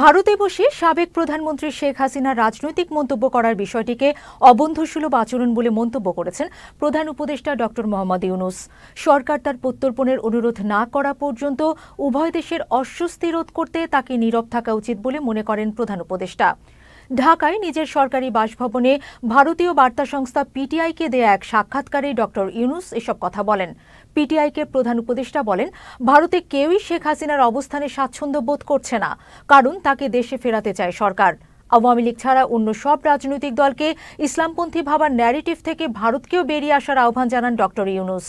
ভারতে বসে সাবেক প্রধানমন্ত্রী শেখ হাসিনা রাজনৈতিক মন্তব্য করার বিষয়টিকে অবন্ধসুলভ আচরণ বলে মন্তব্য করেছেন প্রধান উপদেষ্টা ডক্টর মোহাম্মদ ইউনুস সরকার তার প্রত্যর্পণের অনুরোধ না করা পর্যন্ত উভয় দেশের অস্বস্তি রোধ করতে তাকে নীরব থাকা উচিত বলে মনে করেন প্রধান উপদেষ্টা ঢাকায় নিজের সরকারি বাসভবনে ভারতীয় বার্তা সংস্থা পিটিআইকে দেয়া এক সাক্ষাৎকারে ড ইউনুস এসব কথা বলেন পিটিআইকে প্রধান উপদেষ্টা বলেন ভারতে কেউই শেখ হাসিনার অবস্থানে স্বাচ্ছন্দ্য বোধ করছে না কারণ তাকে দেশে ফেরাতে চায় সরকার আওয়ামী লীগ ছাড়া অন্য সব রাজনৈতিক দলকে ইসলামপন্থী ভাবার ন্যারেটিভ থেকে ভারতকেও বেরিয়ে আসার আহ্বান জানান ড ইউনুস